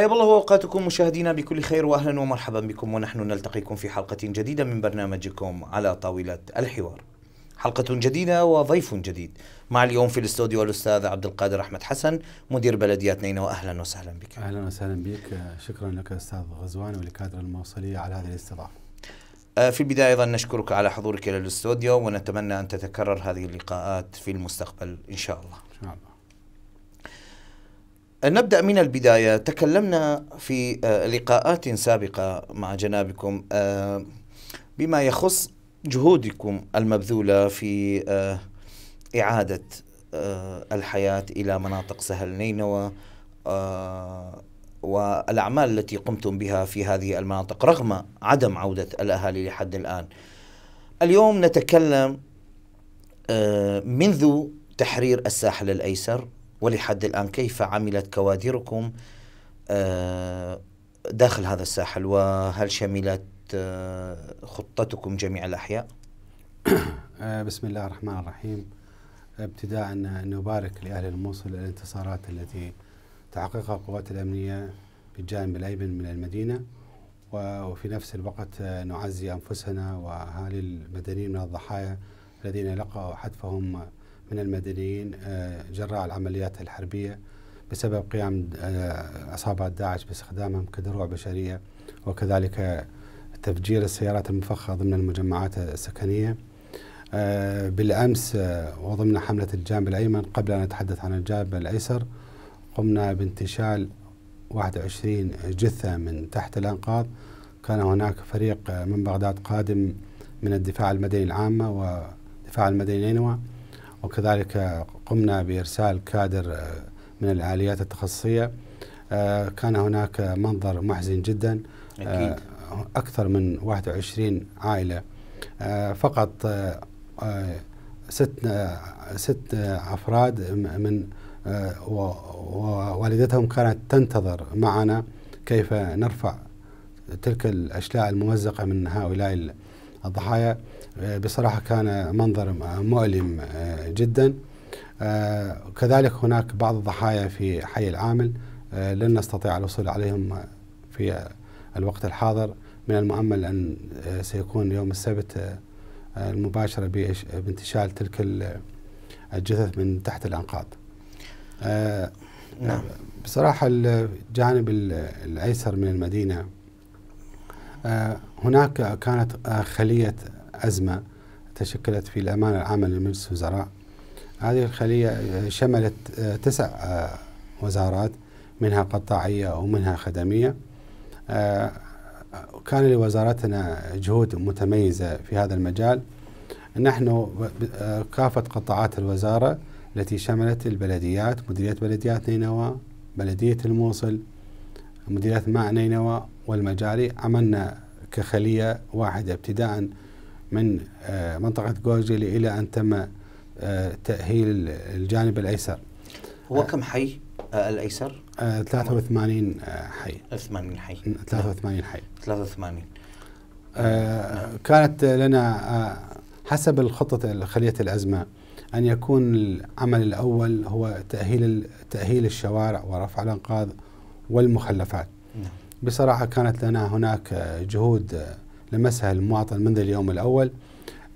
حياكم الله اوقاتكم مشاهدينا بكل خير واهلا ومرحبا بكم ونحن نلتقيكم في حلقه جديده من برنامجكم على طاوله الحوار. حلقه جديده وضيف جديد. مع اليوم في الاستوديو الاستاذ عبد القادر احمد حسن مدير بلديات نينوى واهلا وسهلا بك. اهلا وسهلا بك شكرا لك استاذ غزوان ولكادر الموصليه على هذه الاستضافه. آه، في البدايه ايضا نشكرك على حضورك الى الاستوديو ونتمنى ان تتكرر هذه اللقاءات في المستقبل ان شاء الله. نبدأ من البداية تكلمنا في آه، لقاءات سابقة مع جنابكم آه، بما يخص جهودكم المبذولة في آه، إعادة الحياة إلى مناطق سهل نينوى والأعمال التي قمتم بها في هذه المناطق رغم عدم عودة الأهالي لحد الآن اليوم نتكلم منذ تحرير الساحل الأيسر ولحد الآن كيف عملت كوادركم آه، داخل هذا الساحل وهل شملت آه، خطتكم جميع الأحياء؟ آه، بسم الله الرحمن الرحيم ابتداء نبارك لأهل الموصل الانتصارات التي تحققها القوات الأمنية بالجانب الأيمن من المدينة وفي نفس الوقت نعزي أنفسنا وأهالي المدنيين من الضحايا الذين لقوا حتفهم من المدنيين آه، جراء العمليات الحربية بسبب قيام عصابات آه، داعش باستخدامهم كدروع بشرية وكذلك تفجير السيارات المفخة ضمن المجمعات السكنية آه، بالأمس وضمن حملة الجانب الأيمن قبل أن أتحدث عن الجانب الأيسر قمنا بانتشال 21 جثة من تحت الأنقاض كان هناك فريق من بغداد قادم من الدفاع المدني العامة ودفاع المدني نينوى وكذلك قمنا بإرسال كادر آه، من العاليات التخصصية آه، كان هناك منظر محزن جدا أكيد. آه، أكثر من 21 عائلة فقط ست ست أفراد من ووالدتهم كانت تنتظر معنا كيف نرفع تلك الأشلاء الممزقة من هؤلاء الضحايا بصراحة كان منظر مؤلم آه، جدا آه، كذلك هناك بعض الضحايا في حي العامل آه، لن نستطيع الوصول عليهم في الوقت الحاضر من المؤمل أن سيكون يوم السبت المباشرة بانتشال تلك الجثث من تحت الأنقاض نعم. بصراحة الجانب الأيسر من المدينة هناك كانت خلية أزمة تشكلت في الأمانة العامة لمجلس الوزراء هذه الخلية شملت تسع آه، وزارات منها قطاعية ومنها خدمية آه، كان لوزارتنا جهود متميزة في هذا المجال نحن آه، كافة قطاعات الوزارة التي شملت البلديات مديرية بلديات نينوى بلدية الموصل مديرية ماء نينوى والمجاري عملنا كخلية واحدة ابتداء من آه، منطقة جوجلي إلى أن تم آه، تأهيل الجانب الأيسر هو آه، كم حي الأيسر؟ 83 حي 80 حي 83 حي 83 كانت لنا حسب الخطة خلية الأزمة أن يكون العمل الأول هو تأهيل تأهيل الشوارع ورفع الأنقاض والمخلفات نعم. بصراحة كانت لنا هناك جهود لمسها المواطن منذ اليوم الأول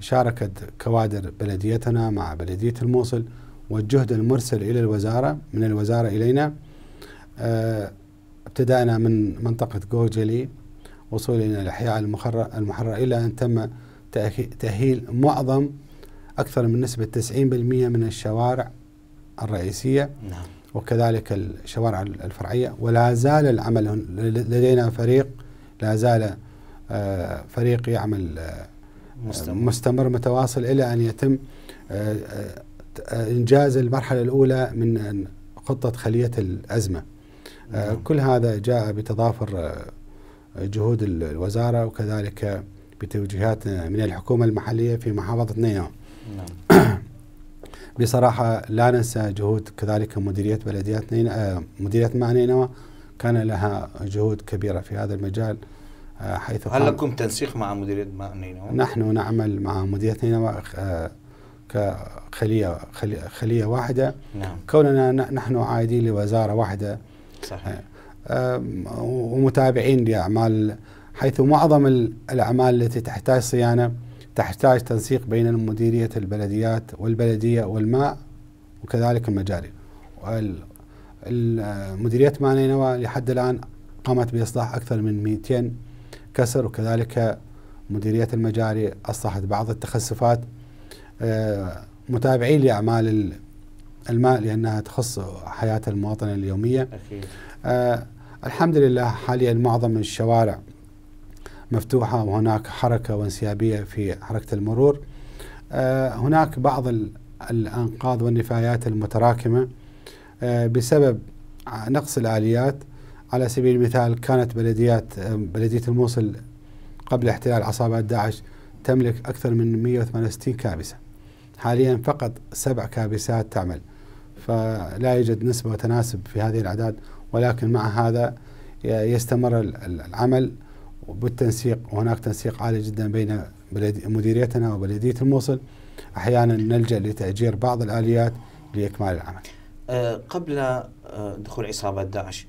شاركت كوادر بلديتنا مع بلدية الموصل والجهد المرسل إلى الوزارة من الوزارة إلينا آه، ابتدأنا من منطقة جوجلي وصولا إلى الأحياء المحررة إلى أن تم تأهيل معظم أكثر من نسبة 90% من الشوارع الرئيسية نعم. وكذلك الشوارع الفرعية ولا زال العمل لدينا فريق لا زال فريق يعمل آه، مستمر, مستمر متواصل الى ان يتم آه، آه، انجاز المرحله الاولى من خطه خليه الازمه. نعم. كل هذا جاء بتضافر جهود الوزاره وكذلك بتوجيهات من الحكومه المحليه في محافظه نينوى. نعم. بصراحه لا ننسى جهود كذلك مديريه بلديات نينوى مديريه مع نينوى كان لها جهود كبيره في هذا المجال. حيث هل لكم تنسيق مع مديريه ماء نينوى؟ نحن نعمل مع مديريه نينوى آه، كخليه خليه واحده نعم. كوننا نحن عايدين لوزاره واحده صحيح آه، ومتابعين لاعمال حيث معظم الاعمال التي تحتاج صيانه تحتاج تنسيق بين مديريه البلديات والبلديه والماء وكذلك المجاري آه، مديريه ماء نينوى لحد الان قامت باصلاح اكثر من 200 كسر وكذلك مديرية المجاري أصلحت بعض التخسفات آه، متابعين لأعمال الماء لأنها تخص حياة المواطن اليومية أكيد. آه، الحمد لله حاليا معظم الشوارع مفتوحة وهناك حركة وانسيابية في حركة المرور آه، هناك بعض الأنقاض والنفايات المتراكمة بسبب نقص الآليات على سبيل المثال كانت بلديات بلدية الموصل قبل احتلال عصابات داعش تملك أكثر من 168 كابسة حاليا فقط سبع كابسات تعمل فلا يوجد نسبة وتناسب في هذه الأعداد ولكن مع هذا يستمر العمل بالتنسيق وهناك تنسيق عالي جدا بين مديريتنا وبلدية الموصل أحيانا نلجأ لتأجير بعض الآليات لإكمال العمل أه، قبل أه، دخول عصابة داعش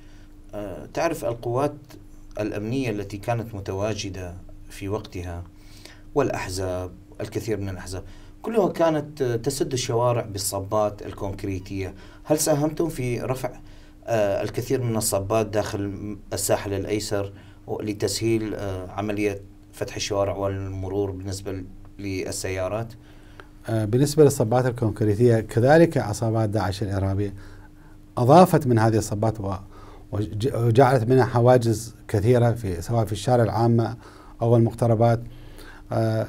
آه، تعرف القوات الأمنية التي كانت متواجدة في وقتها والأحزاب الكثير من الأحزاب كلها كانت آه، تسد الشوارع بالصبات الكونكريتية هل ساهمتم في رفع آه، الكثير من الصبات داخل الساحل الأيسر لتسهيل عملية فتح الشوارع والمرور بالنسبة للسيارات؟ بالنسبة للصبات الكونكريتية كذلك عصابات داعش الإرهابية أضافت من هذه الصبات و... وجعلت منها حواجز كثيرة في سواء في الشارع العامة أو المقتربات آه،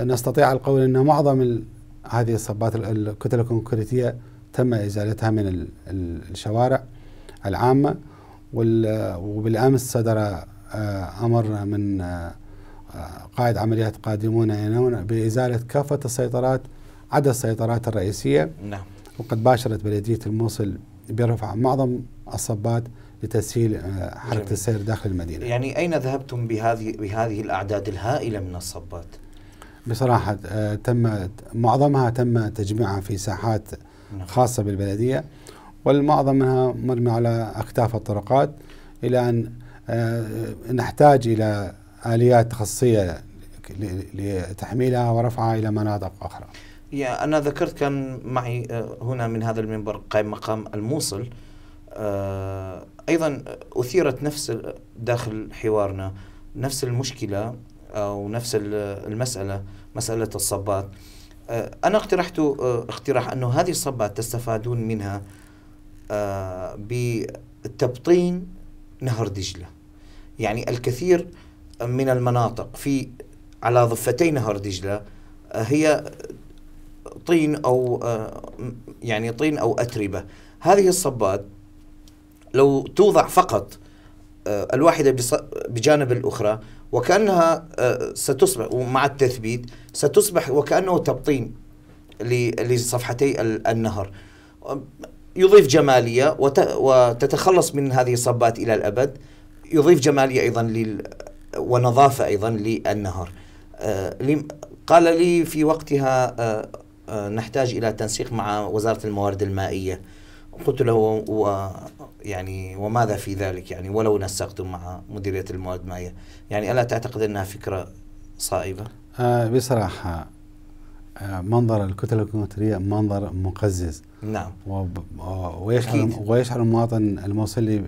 نستطيع القول أن معظم هذه الصبات الكتل الكونكريتية تم إزالتها من الشوارع العامة وبالأمس صدر آه، أمر من آه، قائد عمليات قادمون ينون بإزالة كافة السيطرات عدا السيطرات الرئيسية نعم وقد باشرت بلدية الموصل برفع معظم الصبات لتسهيل آه، حركه جميل. السير داخل المدينه. يعني اين ذهبتم بهذه بهذه الاعداد الهائله من الصبات؟ بصراحه آه، تم معظمها تم تجميعها في ساحات نعم. خاصه بالبلديه والمعظم منها مرمي على اكتاف الطرقات الى ان آه، نحتاج الى اليات تخصصيه لتحميلها ورفعها الى مناطق اخرى. يا انا ذكرت كان معي هنا من هذا المنبر قائم مقام الموصل آه، ايضا اثيرت نفس داخل حوارنا نفس المشكله او آه، نفس المساله مساله الصبات آه، انا اقترحت اقتراح انه هذه الصبات تستفادون منها بتبطين نهر دجله يعني الكثير من المناطق في على ضفتي نهر دجله هي طين او يعني طين او اتربه هذه الصبات لو توضع فقط آه، الواحدة بجانب الأخرى وكأنها آه، ستصبح ومع التثبيت ستصبح وكأنه تبطين لصفحتي النهر يضيف جمالية وتتخلص من هذه الصبات إلى الأبد يضيف جمالية أيضا لل ونظافة أيضا للنهر آه، قال لي في وقتها نحتاج إلى تنسيق مع وزارة الموارد المائية قلت له و يعني وماذا في ذلك يعني ولو نسقتم مع مديرية المواد المائية يعني ألا تعتقد أنها فكرة صائبة؟ آه بصراحة آه منظر الكتلة الكمبيوترية منظر مقزز نعم ويشعر ويشعر المواطن الموصلي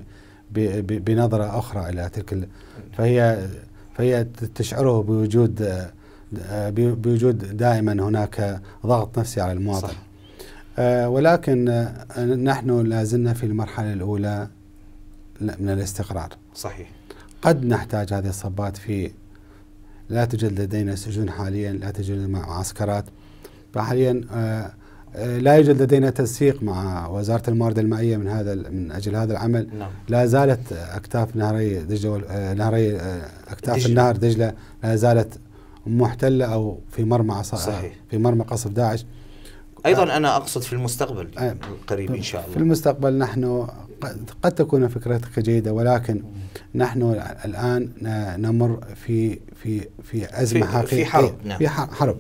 بنظرة أخرى إلى تلك فهي فهي تشعره بوجود آه، آه، بوجود دائما هناك ضغط نفسي على المواطن صح. آه، ولكن آه، نحن لا زلنا في المرحلة الأولى من الاستقرار صحيح قد نحتاج هذه الصبات في لا توجد لدينا سجون حاليا لا توجد معسكرات فحاليا آه، لا يوجد لدينا تنسيق مع وزاره الموارد المائيه من هذا من اجل هذا العمل نعم. لا زالت اكتاف نهري دجله نهري اكتاف دجل. النهر دجله لا زالت محتله او في مرمى صحيح. في مرمى قصف داعش ايضا انا اقصد في المستقبل آه. القريب ان شاء الله في المستقبل نحن قد تكون فكرتك جيده ولكن نحن الان نمر في في في ازمه في حقيقيه في حرب نعم. في حرب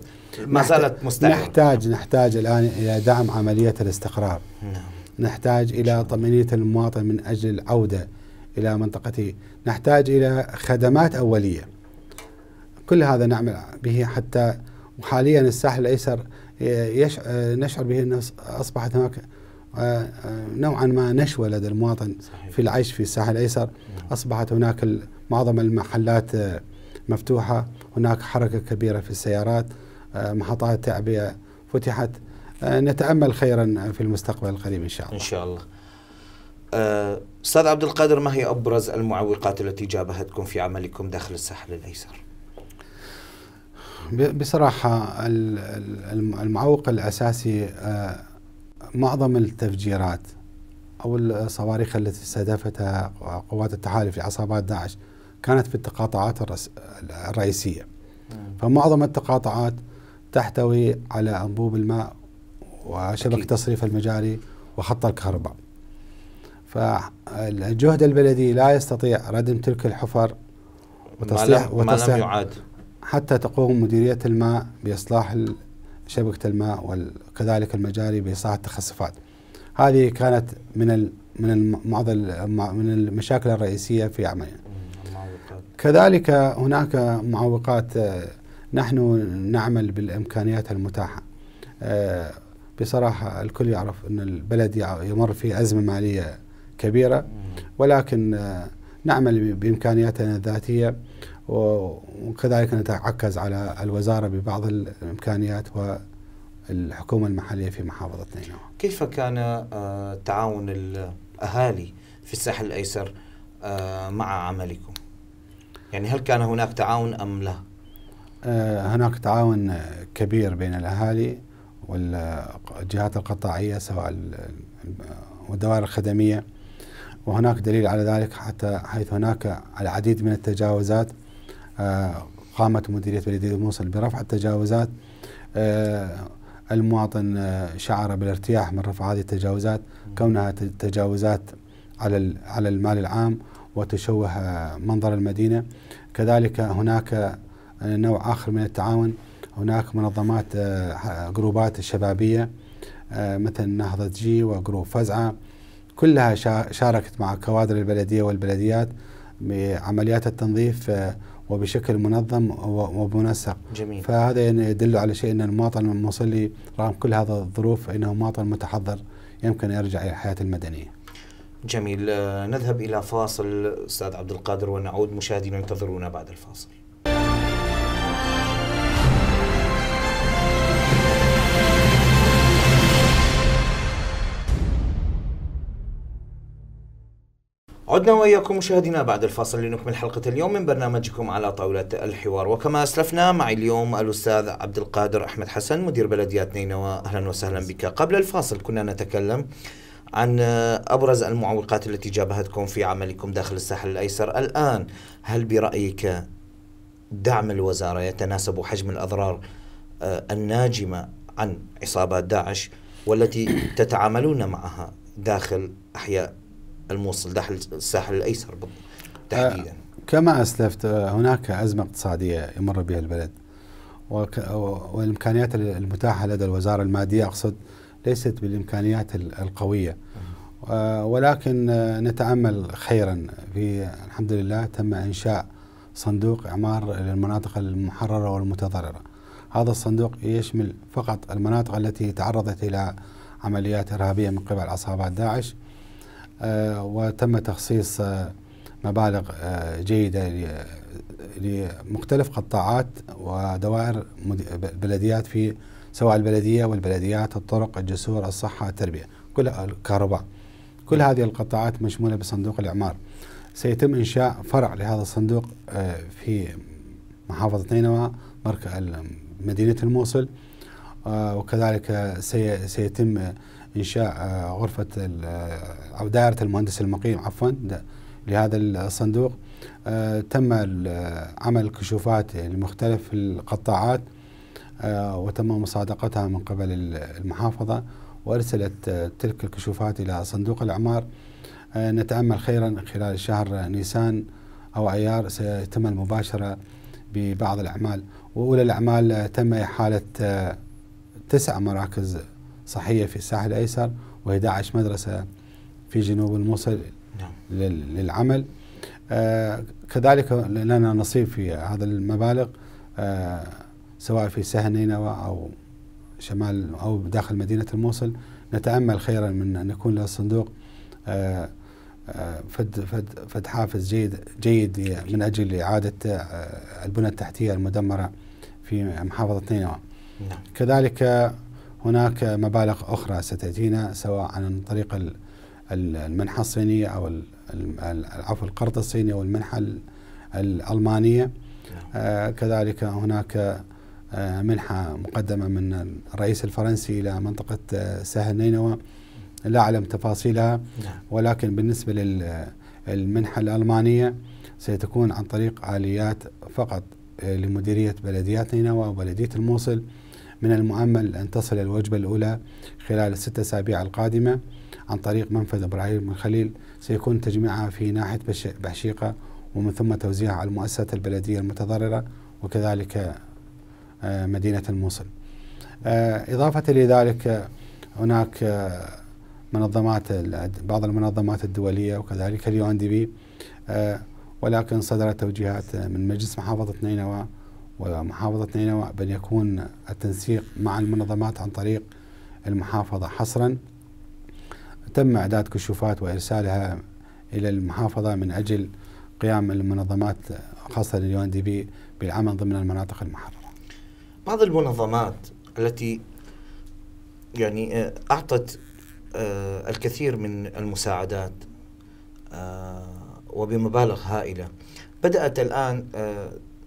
ما زالت مستمره نحتاج نحتاج الان الى دعم عمليه الاستقرار نعم. نحتاج الى طمانينه المواطن من اجل العوده الى منطقته نحتاج الى خدمات اوليه كل هذا نعمل به حتى وحاليا الساحل الايسر نشعر به أنه أصبحت هناك آه، آه، نوعا ما نشوة لدى المواطن صحيح. في العيش في الساحل الأيسر نعم. أصبحت هناك معظم المحلات آه، مفتوحة هناك حركة كبيرة في السيارات محطات تعبئة فتحت نتأمل خيرا في المستقبل القريب إن شاء الله إن شاء الله أستاذ عبد القادر ما هي أبرز المعوقات التي جابهتكم في عملكم داخل الساحل الأيسر؟ بصراحة المعوق الأساسي آه، معظم التفجيرات أو الصواريخ التي استهدفتها قوات التحالف لعصابات داعش كانت في التقاطعات الرئيسية نعم. فمعظم التقاطعات تحتوي على أنبوب الماء وشبكة تصريف المجاري وخط الكهرباء فالجهد البلدي لا يستطيع ردم تلك الحفر وتصليح ما لم, وتصليح ما لم يعاد حتى تقوم مديرية الماء بإصلاح شبكة الماء وكذلك المجاري بإصلاح التخصفات هذه كانت من من من المشاكل الرئيسية في عملنا كذلك هناك معوقات آه، نحن نعمل بالإمكانيات المتاحة آه، بصراحة الكل يعرف أن البلد يمر في أزمة مالية كبيرة ولكن آه، نعمل بإمكانياتنا الذاتية وكذلك نتعكز على الوزارة ببعض الإمكانيات والحكومة المحلية في محافظه نينوى. كيف كان آه، تعاون الأهالي في الساحل الأيسر آه، مع عملكم؟ يعني هل كان هناك تعاون أم لا؟ آه، هناك تعاون كبير بين الأهالي والجهات القطاعية سواء والدوائر الخدمية وهناك دليل على ذلك حتى حيث هناك العديد من التجاوزات آه، قامت مديرية بلدية الموصل برفع التجاوزات آه، المواطن آه، شعر بالارتياح من رفع هذه التجاوزات كونها تجاوزات على على المال العام وتشوه منظر المدينة كذلك هناك نوع آخر من التعاون هناك منظمات جروبات الشبابية مثل نهضة جي وجروب فزعة كلها شاركت مع كوادر البلدية والبلديات بعمليات التنظيف آه، وبشكل منظم ومنسق جميل فهذا يعني يدل على شيء ان المواطن المصلي رغم كل هذه الظروف انه مواطن متحضر يمكن يرجع الى الحياه المدنيه جميل آه، نذهب الى فاصل استاذ عبد القادر ونعود مشاهدينا ينتظرونا بعد الفاصل عدنا وإياكم مشاهدينا بعد الفاصل لنكمل حلقة اليوم من برنامجكم على طاولة الحوار وكما أسلفنا معي اليوم الأستاذ عبد القادر أحمد حسن مدير بلدية نينوى أهلا وسهلا بك قبل الفاصل كنا نتكلم عن أبرز المعوقات التي جابهتكم في عملكم داخل الساحل الأيسر الآن هل برأيك دعم الوزارة يتناسب حجم الأضرار آه، الناجمة عن عصابات داعش والتي تتعاملون معها داخل أحياء الموصل داخل الساحل الايسر آه، تحديدا. كما اسلفت هناك ازمه اقتصاديه يمر بها البلد والامكانيات المتاحه لدى الوزاره الماديه اقصد ليست بالامكانيات القويه آه، ولكن آه، نتامل خيرا في الحمد لله تم انشاء صندوق اعمار للمناطق المحرره والمتضرره. هذا الصندوق يشمل فقط المناطق التي تعرضت الى عمليات ارهابيه من قبل عصابات داعش آه، وتم تخصيص آه، مبالغ آه، جيدة لمختلف قطاعات ودوائر بلديات في سواء البلدية والبلديات الطرق الجسور الصحة التربية كل الكهرباء كل هذه القطاعات مشمولة بصندوق الإعمار سيتم إنشاء فرع لهذا الصندوق في محافظة نينوى مركز مدينة الموصل وكذلك سيتم انشاء آه، غرفه آه، او دائره المهندس المقيم عفوا لهذا الصندوق آه، تم عمل كشوفات لمختلف القطاعات وتم مصادقتها من قبل المحافظه وارسلت تلك الكشوفات الى صندوق الاعمار نتامل خيرا خلال شهر نيسان او ايار سيتم المباشره ببعض الاعمال واولى الاعمال تم احاله تسع مراكز صحية في الساحل الأيسر و11 مدرسة في جنوب الموصل نعم. للعمل آه كذلك لنا نصيب في هذا المبالغ آه سواء في سهل نينوى أو شمال أو داخل مدينة الموصل نتأمل خيرا من أن يكون للصندوق آه،, آه فد فد فد حافز جيد جيد من اجل اعاده آه، البنى التحتيه المدمره في محافظه نينوى. نعم. كذلك هناك مبالغ أخرى ستأتينا سواء عن طريق المنحة الصينية أو عفوا القرض الصيني أو المنحة الألمانية نعم. آه، كذلك هناك آه، منحة مقدمة من الرئيس الفرنسي إلى منطقة آه، سهل نينوى نعم. لا أعلم تفاصيلها نعم. ولكن بالنسبة للمنحة الألمانية ستكون عن طريق آليات فقط لمديرية بلديات نينوى وبلدية الموصل من المؤمل أن تصل الوجبة الأولى خلال الستة أسابيع القادمة عن طريق منفذ إبراهيم الخليل خليل سيكون تجميعها في ناحية بحشيقة ومن ثم توزيعها على المؤسسة البلدية المتضررة وكذلك آه، مدينة الموصل آه، إضافة لذلك هناك آه، منظمات بعض المنظمات الدولية وكذلك اليو ان دي بي ولكن صدرت توجيهات من مجلس محافظة نينوى ومحافظة نينوى بأن يكون التنسيق مع المنظمات عن طريق المحافظة حصرا تم إعداد كشوفات وإرسالها إلى المحافظة من أجل قيام المنظمات خاصة اليون دي بي بالعمل ضمن المناطق المحررة بعض المنظمات التي يعني آه، أعطت آه، الكثير من المساعدات آه، وبمبالغ هائلة بدأت الآن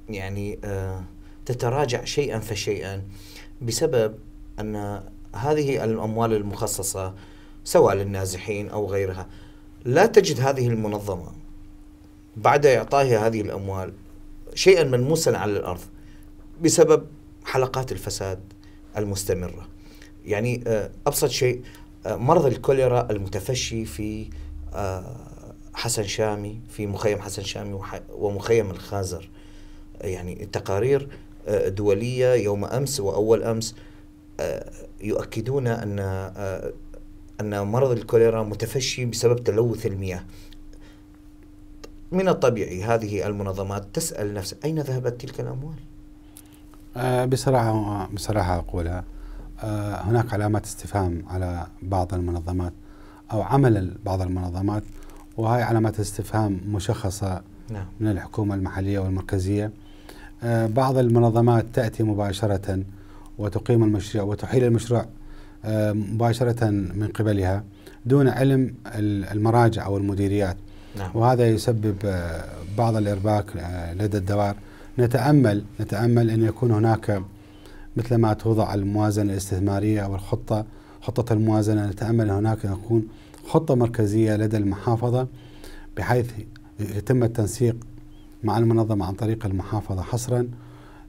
يعني آه، تتراجع شيئا فشيئا بسبب ان هذه الاموال المخصصه سواء للنازحين او غيرها لا تجد هذه المنظمه بعد اعطائها هذه الاموال شيئا ملموسا على الارض بسبب حلقات الفساد المستمره. يعني آه، ابسط شيء آه، مرض الكوليرا المتفشي في حسن شامي في مخيم حسن شامي ومخيم الخازر يعني تقارير آه، دولية يوم أمس وأول أمس آه، يؤكدون أن آه، أن مرض الكوليرا متفشي بسبب تلوث المياه من الطبيعي هذه المنظمات تسأل نفسها أين ذهبت تلك الأموال؟ بصراحة بصراحة أقولها هناك علامات استفهام على بعض المنظمات أو عمل بعض المنظمات وهي علامات استفهام مشخصة نعم. من الحكومة المحلية والمركزية آه، بعض المنظمات تأتي مباشرة وتقيم المشروع وتحيل المشروع آه، مباشرة من قبلها دون علم المراجع أو المديريات نعم. وهذا يسبب آه، بعض الإرباك لدى الدوائر نتأمل نتأمل أن يكون هناك مثل ما توضع الموازنة الاستثمارية أو الخطة خطة الموازنة نتأمل أن هناك يكون خطة مركزية لدى المحافظة بحيث يتم التنسيق مع المنظمة عن طريق المحافظة حصرا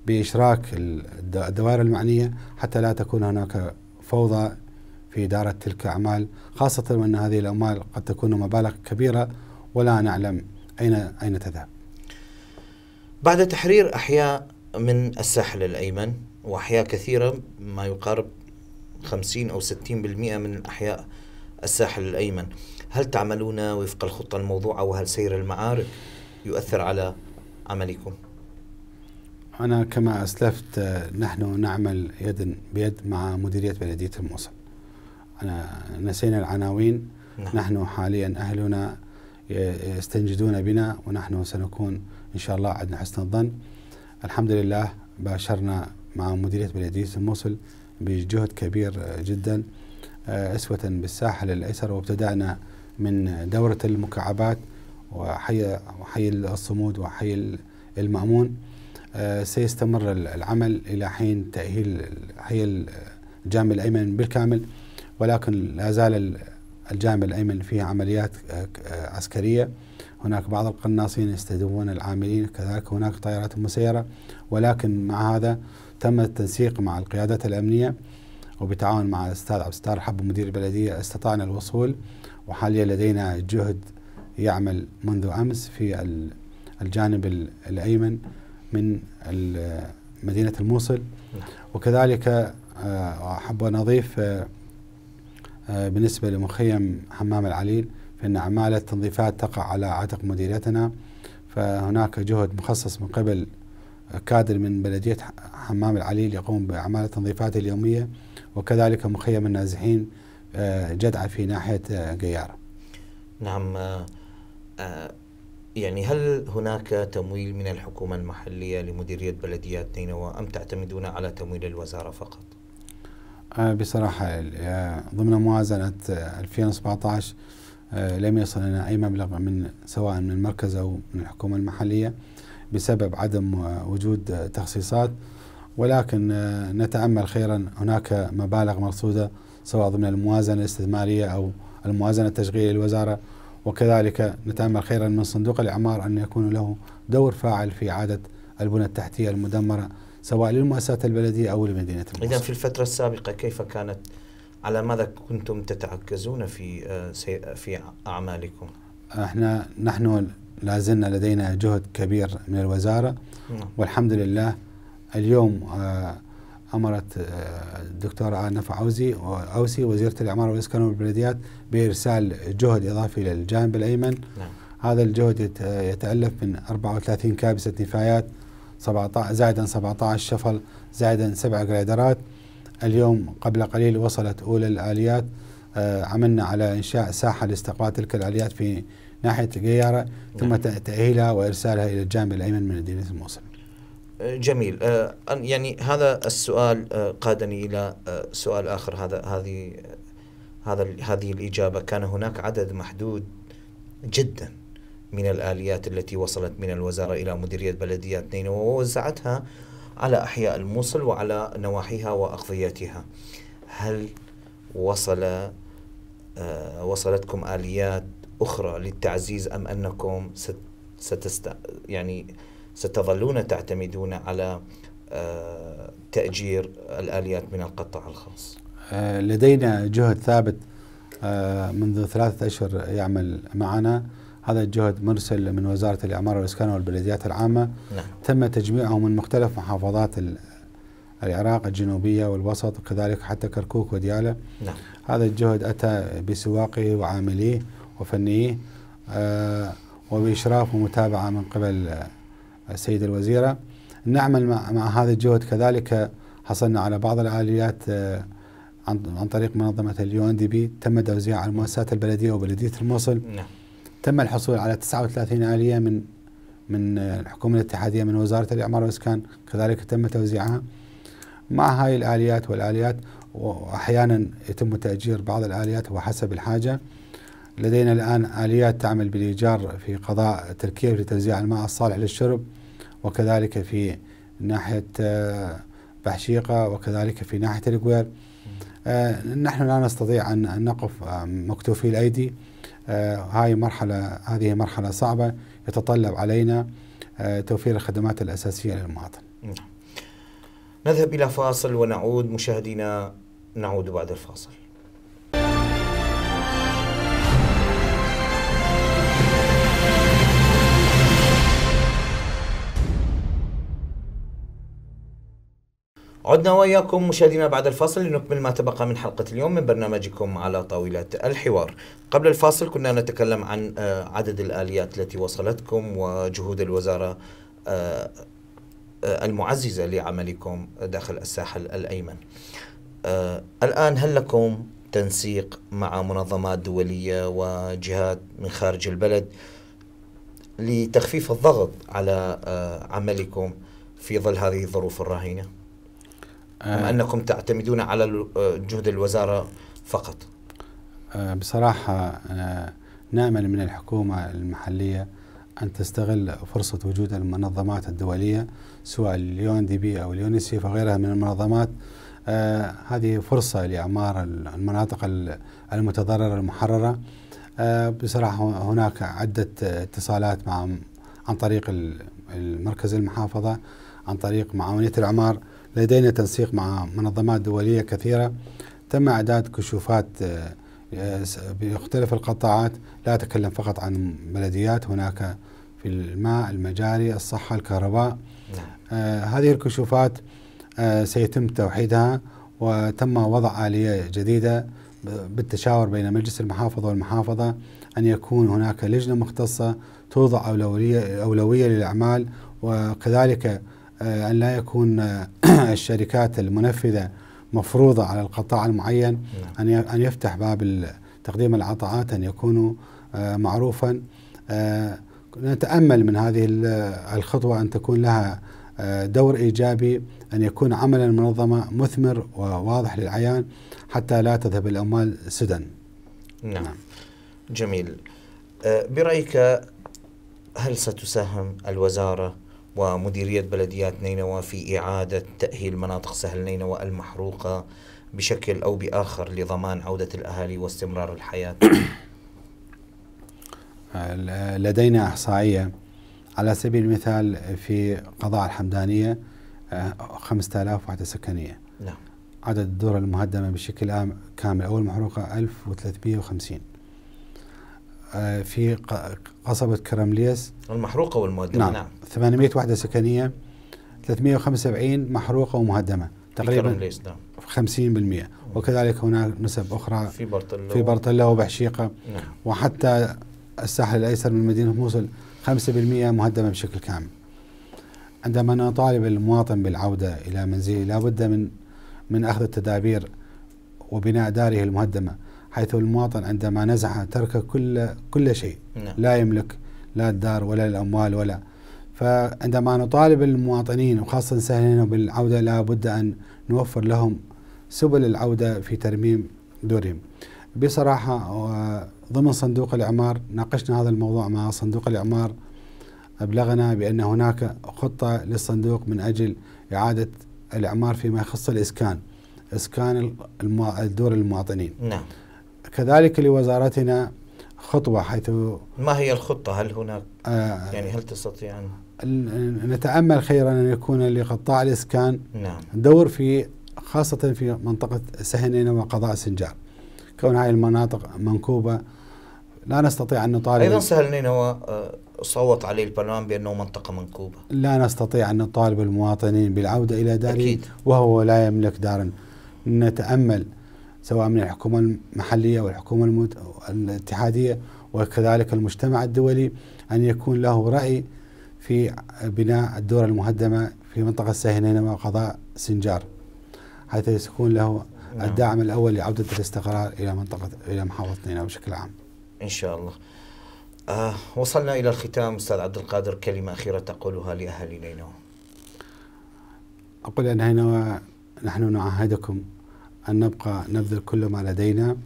بإشراك الدوائر المعنية حتى لا تكون هناك فوضى في إدارة تلك الأعمال خاصة وأن هذه الأموال قد تكون مبالغ كبيرة ولا نعلم أين أين تذهب بعد تحرير أحياء من الساحل الأيمن وأحياء كثيرة ما يقارب 50 أو 60% من أحياء الساحل الأيمن هل تعملون وفق الخطة الموضوعة وهل سير المعارك يؤثر على عملكم؟ أنا كما أسلفت نحن نعمل يدا بيد مع مديرية بلدية الموصل أنا نسينا العناوين نعم. نحن حاليا أهلنا يستنجدون بنا ونحن سنكون إن شاء الله عندنا حسن الظن الحمد لله باشرنا مع مديرية بلدية الموصل بجهد كبير جدا آه، أسوة بالساحل الأيسر وابتدأنا من دورة المكعبات وحي وحي الصمود وحي المأمون آه، سيستمر العمل إلى حين تأهيل حي الجامع الأيمن بالكامل ولكن لا زال الجامع الأيمن فيه عمليات آه، آه، عسكرية هناك بعض القناصين يستهدفون العاملين كذلك هناك طائرات مسيرة ولكن مع هذا تم التنسيق مع القيادات الأمنية وبتعاون مع الأستاذ عبد الستار حب مدير البلدية استطعنا الوصول وحاليا لدينا جهد يعمل منذ امس في الجانب الايمن من مدينه الموصل وكذلك آه، احب ان اضيف آه، آه، بالنسبه لمخيم حمام العليل فان اعمال التنظيفات تقع على عاتق مديريتنا فهناك جهد مخصص من قبل كادر من بلديه حمام العليل يقوم باعمال التنظيفات اليوميه وكذلك مخيم النازحين جدعه في ناحيه قياره. نعم آه، يعني هل هناك تمويل من الحكومة المحلية لمديرية بلديات نينوى أم تعتمدون على تمويل الوزارة فقط؟ آه، بصراحة آه، ضمن موازنة 2017 لم يصل لنا أي مبلغ من سواء من المركز أو من الحكومة المحلية بسبب عدم وجود تخصيصات ولكن نتأمل خيرا هناك مبالغ مرصودة سواء ضمن الموازنة الاستثمارية أو الموازنة التشغيلية للوزارة وكذلك نتأمل خيرا من صندوق الإعمار أن يكون له دور فاعل في إعادة البنى التحتية المدمرة سواء للمؤسسات البلدية أو لمدينة إذا في الفترة السابقة كيف كانت على ماذا كنتم تتعكزون في آه، في أعمالكم؟ احنا نحن لا زلنا لدينا جهد كبير من الوزارة نعم. والحمد لله اليوم آه امرت آه، الدكتور نفع عوزي اوسي وزيره العماره والاسكان والبلديات بارسال جهد اضافي للجانب الايمن نعم. هذا الجهد آه، يتالف من 34 كابسه نفايات 17 زائدا 17 شفل زائدا سبع جريدرات اليوم قبل قليل وصلت اولى الاليات آه، عملنا على انشاء ساحه لاستقبال تلك الاليات في ناحيه القياره ثم نعم. تاهيلها وارسالها الى الجانب الايمن من مدينه الموصل. جميل آه، يعني هذا السؤال آه، قادني الى آه، سؤال اخر هذا هذه هذا هذه الاجابه كان هناك عدد محدود جدا من الاليات التي وصلت من الوزاره الى مديريه بلديات نينوى ووزعتها على احياء الموصل وعلى نواحيها واقضيتها. هل وصل وصلتكم اليات اخرى للتعزيز ام انكم ست ستست يعني ستظلون تعتمدون على آه، تأجير الآليات من القطاع الخاص آه، لدينا جهد ثابت آه، منذ ثلاثة أشهر يعمل معنا هذا الجهد مرسل من وزارة الإعمار والإسكان والبلديات العامة نعم. تم تجميعه من مختلف محافظات العراق الجنوبية والوسط وكذلك حتى كركوك وديالة نعم. هذا الجهد أتى بسواقه وعامليه وفنيه وبإشراف ومتابعة من قبل السيدة الوزيرة نعمل مع, هذا الجهد كذلك حصلنا على بعض الآليات آه، عن, طريق منظمة اليون دي بي تم توزيعها على المؤسسات البلدية وبلدية الموصل نعم. تم الحصول على 39 آلية من من الحكومة الاتحادية من وزارة الإعمار والإسكان كذلك تم توزيعها مع هاي الآليات والآليات وأحيانا يتم تأجير بعض الآليات وحسب الحاجة لدينا الآن آليات تعمل بالإيجار في قضاء في توزيع الماء الصالح للشرب وكذلك في ناحية آه، بحشيقة وكذلك في ناحية القوير آه، نحن لا نستطيع أن نقف آه، مكتوفي الأيدي هاي مرحلة هذه مرحلة صعبة يتطلب علينا توفير الخدمات الأساسية للمواطن نذهب إلى فاصل ونعود مشاهدينا نعود بعد الفاصل عدنا وإياكم مشاهدينا بعد الفاصل لنكمل ما تبقى من حلقة اليوم من برنامجكم على طاولة الحوار قبل الفاصل كنا نتكلم عن آه، عدد الآليات التي وصلتكم وجهود الوزارة آه، آه، المعززة لعملكم داخل الساحل الأيمن الآن هل لكم تنسيق مع منظمات دولية وجهات من خارج البلد لتخفيف الضغط على عملكم في ظل هذه الظروف الرهينه أم آه. أنكم تعتمدون على آه، جهد الوزارة فقط آه، بصراحة نأمل من الحكومة المحلية أن تستغل فرصة وجود المنظمات الدولية سواء اليون دي بي أو اليونيسيف وغيرها من المنظمات آه هذه فرصة لإعمار المناطق المتضررة المحررة آه بصراحة هناك عدة اتصالات مع عن طريق المركز المحافظة عن طريق معاونية الإعمار لدينا تنسيق مع منظمات دولية كثيرة تم إعداد كشوفات آه، آه، بمختلف القطاعات لا أتكلم فقط عن بلديات هناك في الماء المجاري الصحة الكهرباء نعم. آه هذه الكشوفات آه سيتم توحيدها وتم وضع آلية جديدة بالتشاور بين مجلس المحافظة والمحافظة أن يكون هناك لجنة مختصة توضع أولوية, أولوية للأعمال وكذلك آه، أن لا يكون آه، الشركات المنفذة مفروضة على القطاع المعين نعم. أن يفتح باب تقديم العطاءات أن يكون آه، معروفا نتأمل من هذه الخطوة أن تكون لها دور إيجابي أن يكون عمل المنظمة مثمر وواضح للعيان حتى لا تذهب الأموال سدى نعم. نعم جميل برأيك هل ستساهم الوزارة ومديرية بلديات نينوى في إعادة تأهيل مناطق سهل نينوى المحروقة بشكل أو بآخر لضمان عودة الأهالي واستمرار الحياة لدينا إحصائية على سبيل المثال في قضاء الحمدانية 5000 آه، وحدة سكنية نعم عدد الدور المهدمة بشكل كامل أو المحروقة 1350 في قصبة كرمليس المحروقة والمهدمة نعم, نعم. 800 وحدة سكنية 375 محروقة ومهدمة تقريبا نعم. 50% وكذلك هناك نسب أخرى في برطلة في برطلة وبحشيقة نعم. وحتى الساحل الأيسر من مدينة موصل 5% مهدمة بشكل كامل عندما نطالب المواطن بالعودة إلى منزله لابد من من أخذ التدابير وبناء داره المهدمة حيث المواطن عندما نزح ترك كل كل شيء نعم. لا يملك لا الدار ولا الاموال ولا فعندما نطالب المواطنين وخاصه سهلين بالعوده لابد ان نوفر لهم سبل العوده في ترميم دورهم. بصراحه آه، ضمن صندوق الاعمار ناقشنا هذا الموضوع مع صندوق الاعمار ابلغنا بان هناك خطه للصندوق من اجل اعاده الاعمار فيما يخص الاسكان اسكان دور المواطنين. نعم. كذلك لوزارتنا خطوة حيث ما هي الخطة هل هناك آه يعني هل تستطيع أن نتأمل خيرا أن يكون لقطاع الإسكان نعم. دور في خاصة في منطقة سهنين وقضاء سنجار كون هذه المناطق منكوبة لا نستطيع أن نطالب أيضا سهل هو آه، صوت عليه البرلمان بأنه منطقة منكوبة لا نستطيع أن نطالب المواطنين بالعودة إلى داره أكيد. وهو لا يملك دارا نتأمل سواء من الحكومة المحلية والحكومة المت... الاتحادية وكذلك المجتمع الدولي أن يكون له رأي في بناء الدورة المهدمة في منطقة سهنينة وقضاء سنجار حيث يكون له نعم. الدعم الأول لعودة الاستقرار إلى منطقة إلى محافظه محافظتنا بشكل عام إن شاء الله آه وصلنا إلى الختام أستاذ عبد القادر كلمة أخيرة تقولها لأهل نينوى أقول أن نحن نعهدكم أن نبقى نبذل كل ما لدينا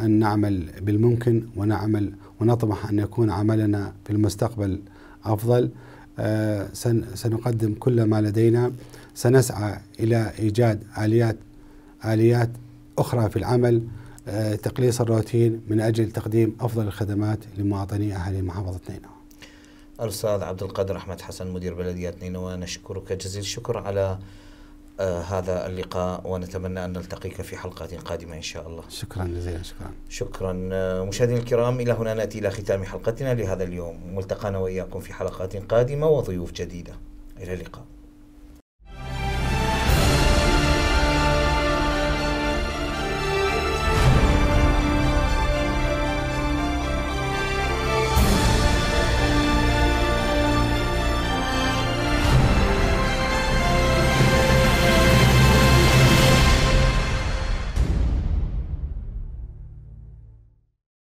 أن نعمل بالممكن ونعمل ونطمح أن يكون عملنا في المستقبل أفضل آه، سنقدم كل ما لدينا سنسعى إلى إيجاد آليات آليات أخرى في العمل آه، تقليص الروتين من أجل تقديم أفضل الخدمات لمواطني أهل محافظة نينوى الأستاذ عبد القادر أحمد حسن مدير بلدية نينوى نشكرك جزيل الشكر على آه، هذا اللقاء ونتمنى أن نلتقيك في حلقة قادمة إن شاء الله شكرا جزيلا شكرا شكرا آه، مشاهدينا الكرام إلى هنا نأتي إلى ختام حلقتنا لهذا اليوم ملتقانا وإياكم في حلقات قادمة وضيوف جديدة إلى اللقاء